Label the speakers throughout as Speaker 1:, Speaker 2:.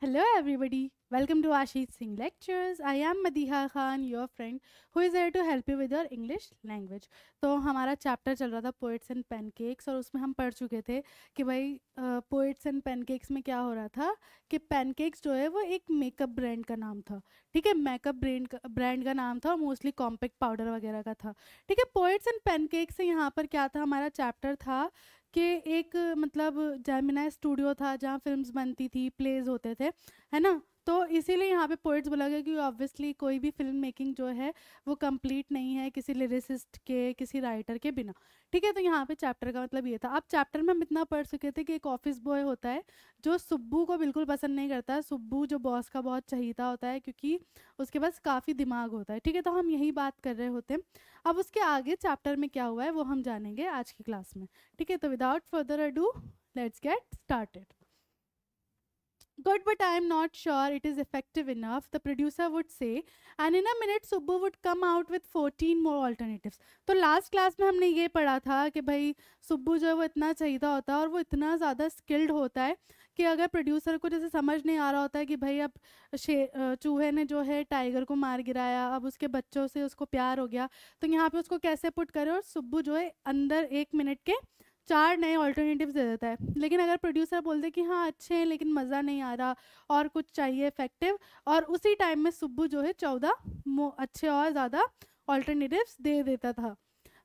Speaker 1: Hello everybody, welcome to Ashit Singh Lectures. I am Madiha Khan, your friend, who is here to help you with your English language. तो हमारा chapter चल रहा था poets and pancakes और उसमें हम पढ़ चुके थे कि भाई पोइट्स एंड पेनकेक्स में क्या हो रहा था कि केक्स जो है वो एक मेकअप ब्रांड का नाम था ठीक है मेकअप ब्रांड ब्रांड का नाम था मोस्टली कॉम्पैक्ट पाउडर वगैरह का था ठीक है पोइट्स एंड पेनकेक्स से यहाँ पर क्या था हमारा चैप्टर था कि एक मतलब जैमिनाई स्टूडियो था जहाँ फिल्म्स बनती थी प्लेज होते थे है ना तो इसीलिए यहाँ पे पोइट्स बोला गया कि ऑब्वियसली कोई भी फिल्म मेकिंग जो है वो कंप्लीट नहीं है किसी लिरिसिस्ट के किसी राइटर के बिना ठीक है तो यहाँ पे चैप्टर का मतलब ये था अब चैप्टर में हम इतना पढ़ चुके थे कि एक ऑफिस बॉय होता है जो सुब्बू को बिल्कुल पसंद नहीं करता है सुब्बू जो बॉस का बहुत चहीता होता है क्योंकि उसके पास काफ़ी दिमाग होता है ठीक है तो हम यही बात कर रहे होते हैं अब उसके आगे चैप्टर में क्या हुआ है वो हम जानेंगे आज की क्लास में ठीक है तो without further ado let's get started good but i am not sure it is effective enough the producer would say and in a minute subbu would come out with 14 more alternatives तो last class में हमने ये पढ़ा था कि भाई सुब्बू जो है वो इतना चाहिदा होता है और वो इतना ज़्यादा स्किल्ड होता है कि अगर प्रोड्यूसर को जैसे समझ नहीं आ रहा होता है कि भाई अब शे चूहे ने जो है टाइगर को मार गिराया अब उसके बच्चों से उसको प्यार हो गया तो यहाँ पे उसको कैसे पुट करे और सुब्बू जो है अंदर एक मिनट के चार नए ऑल्टरनेटिव दे देता है लेकिन अगर प्रोड्यूसर बोल दे कि हाँ अच्छे हैं लेकिन मज़ा नहीं आ रहा और कुछ चाहिए इफेक्टिव और उसी टाइम में सुब्बू जो है चौदह अच्छे और ज़्यादा ऑल्टरनेटिव्स दे देता था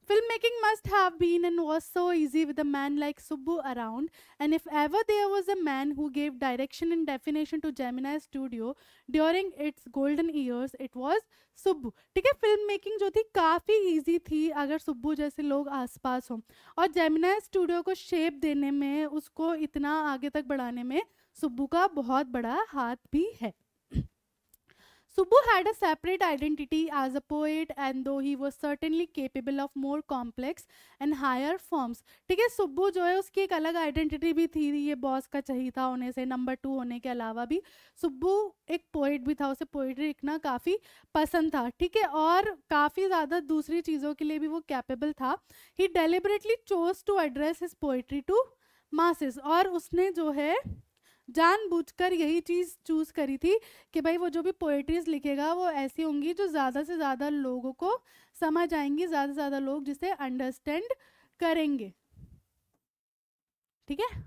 Speaker 1: Film making must have been and was so easy with a man like Subbu around, and if ever there was a man who gave direction and definition to Gemini Studio during its golden years, it was Subbu ठीक है film making जो थी काफ़ी easy थी अगर सुब्बू जैसे लोग आसपास हों और जेमिनाई स्टूडियो को शेप देने में उसको इतना आगे तक बढ़ाने में सुब्बू का बहुत बड़ा हाथ भी है Subbu had a separate identity as a poet and though he was certainly capable of more complex and higher forms ठीक है सुब्बू जो है उसकी एक अलग आइडेंटिटी भी थी ये बॉस का चाहिए था होने से नंबर टू होने के अलावा भी सुब्बू एक पोइट भी था उसे पोइट्री लिखना काफ़ी पसंद था ठीक है और काफ़ी ज़्यादा दूसरी चीज़ों के लिए भी वो कैपेबल था ही deliberately chose to address his poetry to masses और उसने जो है जानबूझकर यही चीज़ चूज़ करी थी कि भाई वो जो भी पोएट्रीज लिखेगा वो ऐसी होंगी जो ज़्यादा से ज़्यादा लोगों को समझ आएंगी ज़्यादा से ज़्यादा लोग जिसे अंडरस्टैंड करेंगे ठीक है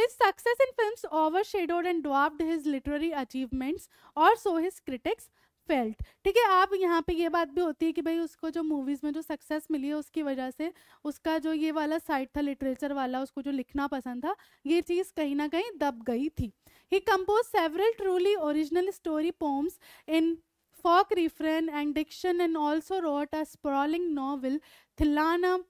Speaker 1: His success in films overshadowed and dwarfed his literary achievements, or so his critics, felt ठीक है आप यहाँ पे ये बात भी होती है कि भाई उसको जो मूवीज़ में जो सक्सेस मिली है उसकी वजह से उसका जो ये वाला साइड था लिटरेचर वाला उसको जो लिखना पसंद था ये चीज़ कहीं ना कहीं दब गई थी he composed several truly original story poems in folk refrain and diction and also wrote a sprawling novel novel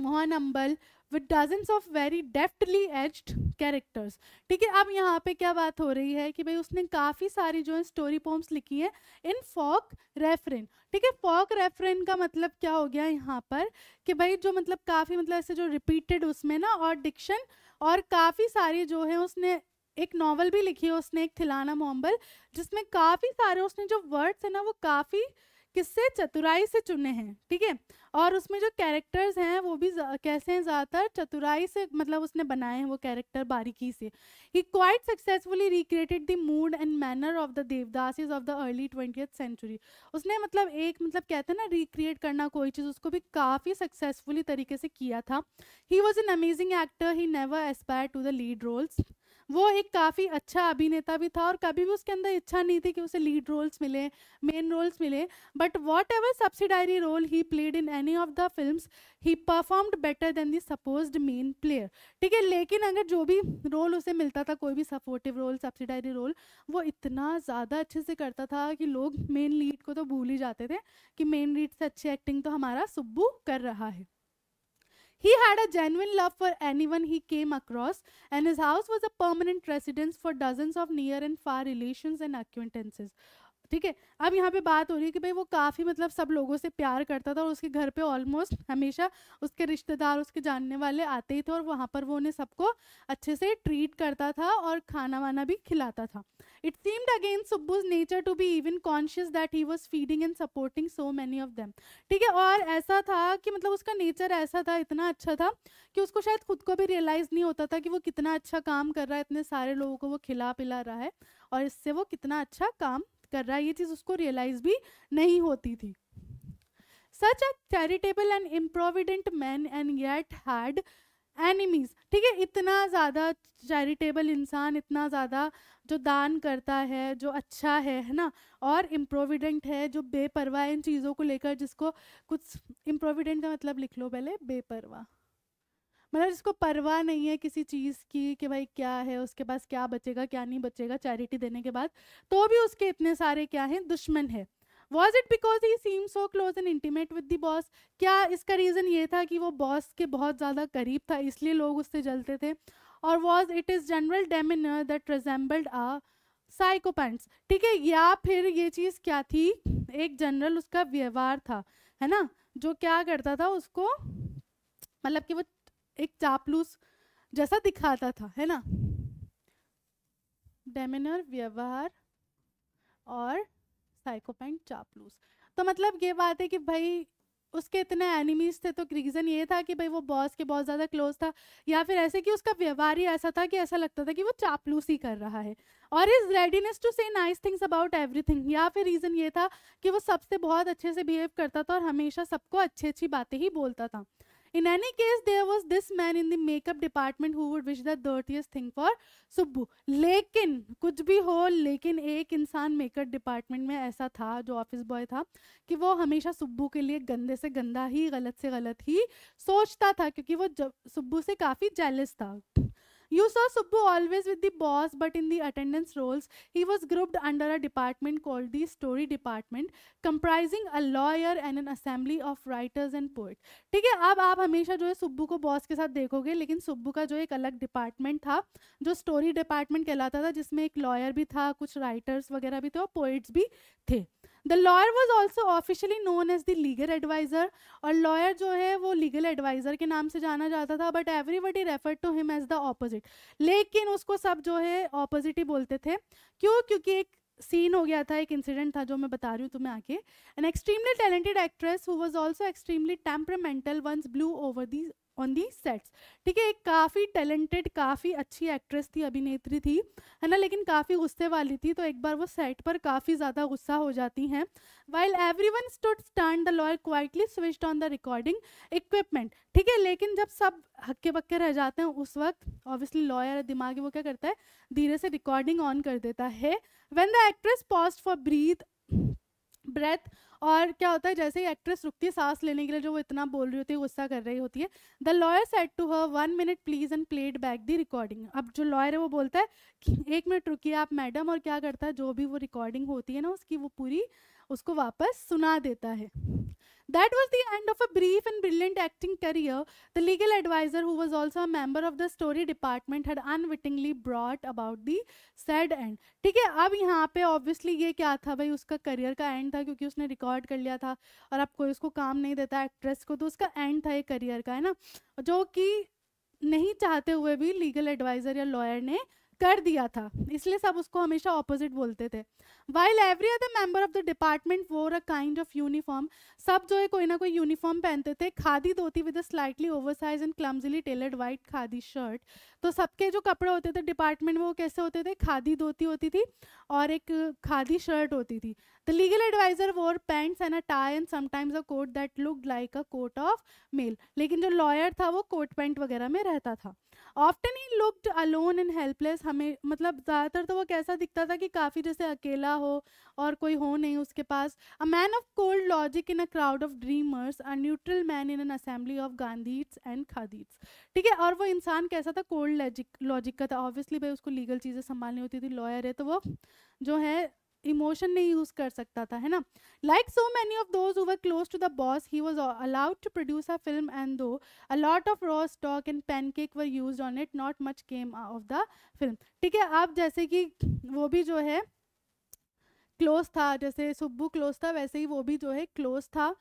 Speaker 1: Mohanambal with dozens of very deftly etched characters ठीक है अब यहाँ पे क्या बात हो रही है कि भाई उसने काफ़ी सारी जो है स्टोरी पोम्स लिखी हैं इन फॉक रेफरेंट ठीक है फॉक रेफरेंट का मतलब क्या हो गया यहाँ पर कि भाई जो मतलब काफ़ी मतलब ऐसे जो रिपीटेड उसमें ना और डिक्शन और काफ़ी सारी जो है उसने एक नॉवल भी लिखी है उसने एक थिलाना मोम्बल जिसमें काफ़ी सारे उसने जो वर्ड्स हैं ना वो काफ़ी किससे चतुराई से चुने हैं ठीक है और उसमें जो कैरेक्टर्स हैं वो भी कैसे हैं ज़्यादातर चतुराई से मतलब उसने बनाए हैं वो कैरेक्टर बारीकी से he quite successfully recreated the mood and manner of the Devdas of the early twenty century उसने मतलब एक मतलब कहते हैं ना रिक्रिएट करना कोई चीज़ उसको भी काफ़ी सक्सेसफुली तरीके से किया था he was an amazing actor he never aspired to the lead roles वो एक काफ़ी अच्छा अभिनेता भी था और कभी भी उसके अंदर इच्छा नहीं थी कि उसे लीड रोल्स मिले मेन रोल्स मिले but whatever subsidiary role he played in any of the film he performed better than the supposed main player ठीक है लेकिन अगर जो भी रोल उसे मिलता था कोई भी सपोर्टिव रोल सब्सिडायरी रोल वो इतना ज़्यादा अच्छे से करता था कि लोग मेन लीड को तो भूल ही जाते थे कि मेन लीड से अच्छी एक्टिंग तो हमारा सुब्बू कर रहा है He had a genuine love for anyone he came across, and his house was a permanent residence for dozens of near and far relations and acquaintances. ठीक है अब यहाँ पे बात हो रही है कि भाई वो काफ़ी मतलब सब लोगों से प्यार करता था और उसके घर पे ऑलमोस्ट हमेशा उसके रिश्तेदार उसके जानने वाले आते ही थे और वहाँ पर वो उन्हें सबको अच्छे से ट्रीट करता था और खाना वाना भी खिलाता था it seemed again Subbu's nature to be even conscious that he was feeding and supporting so many of them ठीक है और ऐसा था कि मतलब उसका नेचर ऐसा था इतना अच्छा था कि उसको शायद खुद को भी रियलाइज़ नहीं होता था कि वो कितना अच्छा काम कर रहा है इतने सारे लोगों को वो खिला पिला रहा है और इससे वो कितना अच्छा काम कर रहा है ये चीज़ उसको रियलाइज भी नहीं होती थी such a charitable and improvident man and yet had enemies ठीक है इतना ज़्यादा चैरिटेबल इंसान इतना ज़्यादा जो दान करता है जो अच्छा है है ना और इम्प्रोविडेंट है जो बेपरवाह इन चीज़ों को लेकर जिसको कुछ इम्प्रोविडेंट का मतलब लिख लो पहले बेपरवाह मतलब जिसको परवाह नहीं है किसी चीज़ की कि भाई क्या है उसके पास क्या बचेगा क्या नहीं बचेगा चैरिटी देने के बाद तो भी उसके इतने सारे क्या हैं दुश्मन है was it because he seem so close and intimate with the boss क्या इसका रीज़न ये था कि वो बॉस के बहुत ज़्यादा करीब था इसलिए लोग उससे जलते थे और was it is general demeanour that resembled a sycophants ठीक है या फिर ये चीज़ क्या थी एक जनरल उसका व्यवहार था है ना जो क्या करता था उसको मतलब कि वो एक चापलूस जैसा दिखाता था है ना डेमिनर व्यवहार और साइकोपैंट चापलूस तो मतलब ये बात है कि भाई उसके इतने एनिमीज थे तो रीज़न ये था कि भाई वो बॉस के बहुत ज़्यादा क्लोज था या फिर ऐसे कि उसका व्यवहार ही ऐसा था कि ऐसा लगता था कि वो चापलूस ही कर रहा है और is readiness to say nice things about everything या फिर रीज़न ये था कि वो सबसे बहुत अच्छे से बिहेव करता था और हमेशा सबको अच्छी अच्छी बातें ही बोलता था In any case, there was this man in the makeup department who would wish the dirtiest thing for Subbu. लेकिन कुछ भी हो लेकिन एक इंसान मेकअप डिपार्टमेंट में ऐसा था जो ऑफिस बॉय था कि वो हमेशा सुब्बू के लिए गंदे से गंदा ही गलत से गलत ही सोचता था क्योंकि वो जब सुब्बू से काफ़ी जेलस था You saw Subbu always with the boss, but in the attendance roles, he was grouped under a department called the Story Department, comprising a lawyer and an assembly of writers and poets. ठीक है अब आप हमेशा जो है सुब्बू को boss के साथ देखोगे लेकिन सुब्बू का जो एक अलग डिपार्टमेंट था जो स्टोरी डिपार्टमेंट कहलाता था जिसमें एक लॉयर भी था कुछ राइटर्स वगैरह भी थे और पोइट्स भी थे the lawyer was also officially known as the legal adviser और लॉयर जो है वो लीगल एडवाइज़र के नाम से जाना जाता था but everybody refer to him as the opposite लेकिन उसको सब जो है ऑपोजिट ही बोलते थे क्यों क्योंकि एक सीन हो गया था एक इंसिडेंट था जो मैं बता रही हूँ तुम्हें आके an extremely talented actress who was also extremely temperamental once blew over the on the sets ठीक है एक काफ़ी टैलेंटेड काफ़ी अच्छी एक्ट्रेस थी अभिनेत्री थी है ना लेकिन काफ़ी गुस्से वाली थी तो एक बार वो सेट पर काफ़ी ज़्यादा गुस्सा हो जाती हैं while everyone stood stand the lawyer quietly switched on the recording equipment ठीक है लेकिन जब सब हक्के पक्के रह जाते हैं उस वक्त ऑब्वियसली लॉयर दिमागी वो क्या करता है धीरे से रिकॉर्डिंग ऑन कर देता है when the actress pause for breath breath और क्या होता है जैसे ही एक्ट्रेस रुकती है सांस लेने के लिए जो वो इतना बोल रही होती है गुस्सा कर रही होती है the lawyer said to her one minute please and played back the recording अब जो लॉयर है वो बोलता है कि एक मिनट रुकिए आप मैडम और क्या करता है जो भी वो रिकॉर्डिंग होती है ना उसकी वो पूरी उसको वापस सुना देता है That was the end of a brief and brilliant acting career. The legal advisor, who was also a member of the story department, had unwittingly brought about the sad end. ठीक है अब यहाँ पे obviously ये क्या था भाई उसका career का end था क्योंकि उसने record कर लिया था और अब कोई उसको काम नहीं देता actress को तो उसका end था ये career का है ना जो कि नहीं चाहते हुए भी legal एडवाइज़र या lawyer ने कर दिया था इसलिए सब उसको हमेशा ऑपोजिट बोलते थे while every other member of the department wore a kind of uniform सब जो है कोई ना कोई यूनिफॉर्म पहनते थे khadi dhoti with a slightly oversize and clumsily tailored white khadi shirt तो सबके जो कपड़े होते थे डिपार्टमेंट में वो कैसे होते थे खादी धोती होती थी और एक खादी शर्ट होती थी the legal adviser wore pants and a tie and sometimes a coat that look like a coat of mail लेकिन जो लॉयर था वो कोट पैंट वगैरह में रहता था often he looked alone and helpless हमें मतलब ज़्यादातर तो वो कैसा दिखता था कि काफ़ी जैसे अकेला हो और कोई हो नहीं उसके पास a man of cold logic in a crowd of dreamers a neutral man in an assembly of Gandhites and Khadites ठीक है और वो इंसान कैसा था कोल्ड लॉजिक लॉजिक का था ऑब्वियसली भाई उसको लीगल चीज़ें संभालनी होती थी लॉयर है तो वो जो है इमोशन नहीं यूज कर सकता था है ना like so many of those who were close to the boss he was allowed to produce a film and though a lot of raw stock and pancake were used on it not much came of the film ठीक है आप जैसे कि वो भी जो है close था जैसे सुब्बू क्लोज था वैसे ही वो भी जो है क्लोज था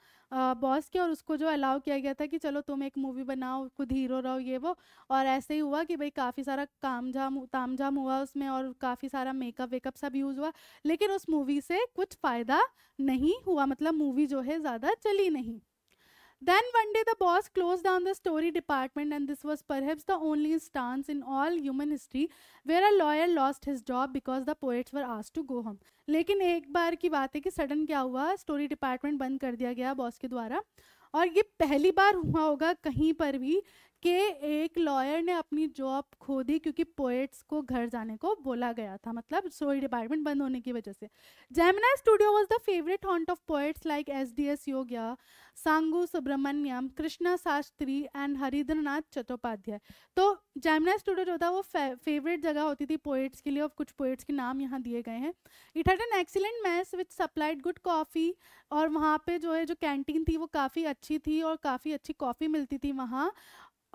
Speaker 1: बॉस के और उसको जो अलाउ किया गया था कि चलो तुम एक मूवी बनाओ खुद हीरो रहो ये वो और ऐसे ही हुआ कि भाई काफ़ी सारा काम झाम ताम झाम हुआ उसमें और काफ़ी सारा मेकअप वेकअप सब यूज़ हुआ लेकिन उस मूवी से कुछ फ़ायदा नहीं हुआ मतलब मूवी जो है ज़्यादा चली नहीं Then one day the boss closed down the story department, and this was perhaps the only instance in all human history where a lawyer lost his job because the poets were asked to go home. लेकिन एक बार की बात है कि sudden क्या हुआ story department बंद कर दिया गया बॉस के द्वारा और ये पहली बार हुआ होगा कहीं पर भी कि एक लॉयर ने अपनी जॉब खो दी क्योंकि पोएट्स को घर जाने को बोला गया था मतलब सोई डिपार्टमेंट बंद होने की वजह से Gemini studio was the favourite haunt of poets like S D S योग्या सांगू सुब्रमण्यम कृष्णा शास्त्री एंड नाथ चट्टोपाध्याय तो जैमिना स्टूडियो जो था वो फेवरेट जगह होती थी पोएट्स के लिए और कुछ पोएट्स के नाम यहाँ दिए गए हैं it had an excellent mess which supplied good coffee और वहाँ पे जो है जो कैंटीन थी वो काफ़ी अच्छी थी और काफ़ी अच्छी कॉफ़ी मिलती थी वहाँ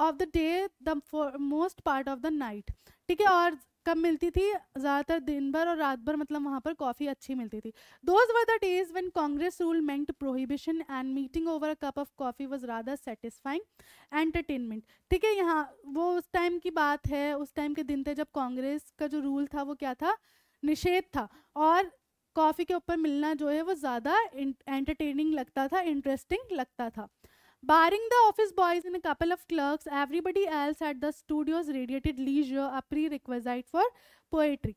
Speaker 1: of the day the most part of the night ठीक है और कब मिलती थी ज़्यादातर दिन भर और रात भर मतलब वहाँ पर कॉफ़ी अच्छी मिलती थी those were the days when Congress rule meant prohibition and meeting over a cup of coffee was rather satisfying entertainment ठीक है यहाँ वो उस टाइम की बात है उस टाइम के दिन थे जब कांग्रेस का जो रूल था वो क्या था निषेध था और कॉफ़ी के ऊपर मिलना जो है वो ज़्यादा एंटरटेनिंग लगता था इंटरेस्टिंग लगता था Barring the office boys and a couple of clerks, everybody else at the studios radiated leisure, a prerequisite for poetry.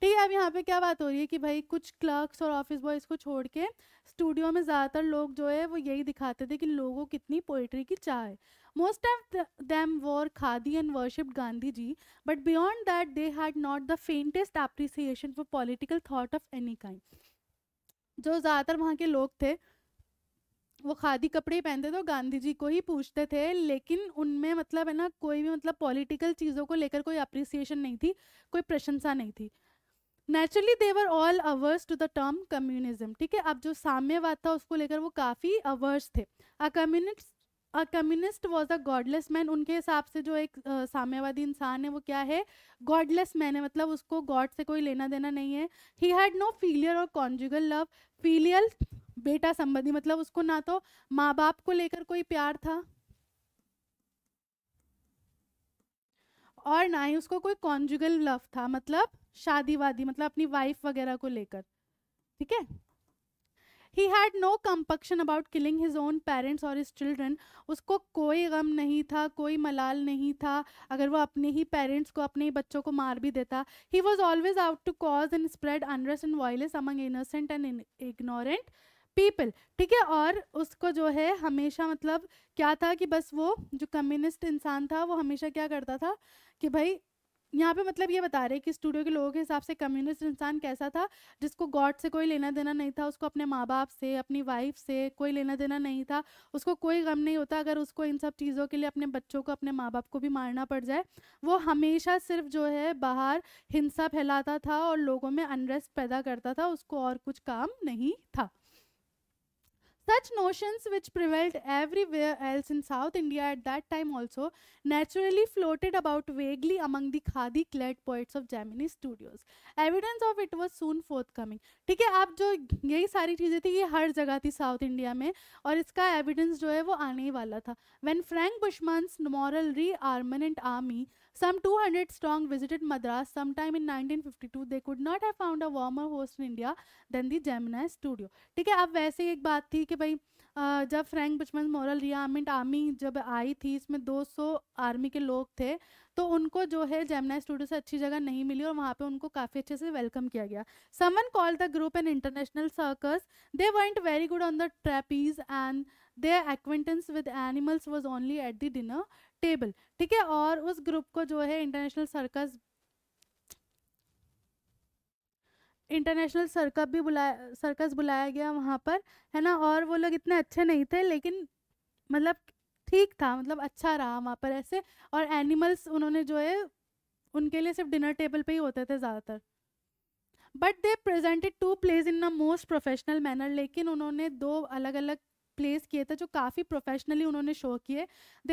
Speaker 1: ठीक है अब यहाँ पे क्या बात हो रही है कि भाई कुछ क्लर्क्स और ऑफिस बॉयज को छोड़ के स्टूडियो में ज़्यादातर लोग जो है वो यही दिखाते थे कि लोगों कितनी पोइट्री की चाह है most of them wore khadi and worship Gandhi ji but beyond that they had not the faintest appreciation for political thought of any kind जो ज़्यादातर वहाँ के लोग थे वो खादी कपड़े पहनते थे गांधी जी को ही पूछते थे लेकिन उनमें मतलब है ना कोई भी मतलब पॉलिटिकल चीज़ों को लेकर कोई अप्रिसिएशन नहीं थी कोई प्रशंसा नहीं थी naturally they were all averse to the term communism ठीक है अब जो साम्यवाद था उसको लेकर वो काफ़ी अवर्स थे a communist a communist was a godless man उनके हिसाब से जो एक साम्यवादी इंसान है वो क्या है गॉडलेस मैन है मतलब उसको गॉड से कोई लेना देना नहीं है ही हैड नो फीलियर और कॉन्जुगल लव फीलियल बेटा संबंधी मतलब उसको ना तो माँ बाप को लेकर कोई प्यार था और ना ही उसको कोई कॉन्जुगल लव था मतलब शादीवादी मतलब अपनी वाइफ वगैरह को लेकर ठीक है he had no compunction about killing his own parents और हिज चिल्ड्रन उसको कोई गम नहीं था कोई मलाल नहीं था अगर वो अपने ही पेरेंट्स को अपने ही बच्चों को मार भी देता he was always out to cause and spread unrest and violence among innocent and ignorant people ठीक है और उसको जो है हमेशा मतलब क्या था कि बस वो जो कम्युनिस्ट इंसान था वो हमेशा क्या करता था कि भाई यहाँ पे मतलब ये बता रहे कि स्टूडियो के लोगों के हिसाब से कम्युनिस्ट इंसान कैसा था जिसको गॉड से कोई लेना देना नहीं था उसको अपने माँ बाप से अपनी वाइफ से कोई लेना देना नहीं था उसको कोई गम नहीं होता अगर उसको इन सब चीज़ों के लिए अपने बच्चों को अपने माँ बाप को भी मारना पड़ जाए वो हमेशा सिर्फ जो है बाहर हिंसा फैलाता था और लोगों में अनरेस्ट पैदा करता था उसको और कुछ काम नहीं था Such notions, which prevailed everywhere else in South India at that time also, naturally floated about vaguely among the khadi clad poets of Gemini Studios. Evidence of it was soon forthcoming. ठीक है आप जो यही सारी चीज़ें थी ये हर जगह थी साउथ इंडिया में और इसका एविडेंस जो है वो आने ही वाला था When Frank बुशमans moral rearmament army Some 200 strong visited Madras sometime in 1952. They could not have found a warmer host in India than the Gemini Studio. ठीक है अब वैसे ही एक बात थी कि भाई जब Frank Buchman moral rearmament army जब आई थी इसमें 200 आर्मी के लोग थे तो उनको जो है जेमना स्टूडियो से अच्छी जगह नहीं मिली और वहाँ पे उनको काफ़ी अच्छे से वेलकम किया गया someone call the group an international circus they weren't very good on the trapeze and their acquaintance with animals was only at the dinner table ठीक है और उस ग्रुप को जो है इंटरनेशनल सर्कस इंटरनेशनल सर्कस भी बुलाया सर्कस बुलाया गया वहाँ पर है ना और वो लोग इतने अच्छे नहीं थे लेकिन मतलब ठीक था मतलब अच्छा रहा वहाँ पर ऐसे और एनिमल्स उन्होंने जो है उनके लिए सिर्फ डिनर टेबल पे ही होते थे ज़्यादातर but they presented two plays in the most professional manner लेकिन उन्होंने दो अलग अलग प्लेस किए थे जो काफ़ी प्रोफेशनली उन्होंने शो किए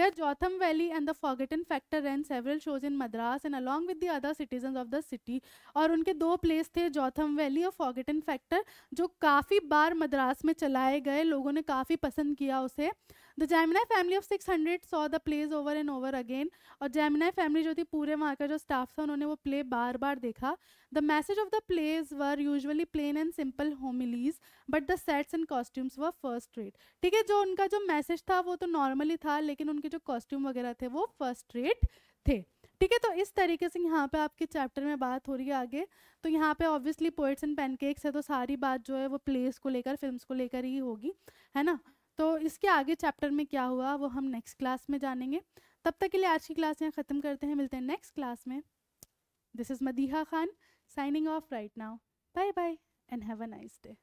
Speaker 1: आर Jotham Valley and the Forgotten Factor and several shows in Madras and along with the other citizen of the city और उनके दो प्लेस थे जौथम वैली और फॉगेटन फैक्टर जो काफ़ी बार मद्रास में चलाए गए लोगों ने काफ़ी पसंद किया उसे the Gemini family of six hundred saw the plays over and over again और जैमिनाई फैमिली जो थी पूरे वहाँ का जो स्टाफ था उन्होंने वो प्ले बार बार देखा the message of the plays were usually plain and simple homilies but the sets and costumes were first rate ठीक है जो उनका जो मैसेज था वो तो नॉर्मली था लेकिन उनके जो कॉस्ट्यूम वगैरह थे वो फर्स्ट रेट थे ठीक है तो इस तरीके से यहाँ पे आपके चैप्टर में बात हो रही है आगे तो यहाँ पे ऑब्वियसली पोइट्स एंड पैनकेक्स है तो सारी बात जो है वो प्लेस को लेकर फिल्म्स को लेकर ही होगी है ना तो इसके आगे चैप्टर में क्या हुआ वो हम नेक्स्ट क्लास में जानेंगे तब तक के लिए आज की क्लास यहाँ ख़त्म करते हैं मिलते हैं नेक्स्ट क्लास में this is Madiha Khan signing off right now bye bye and have a nice day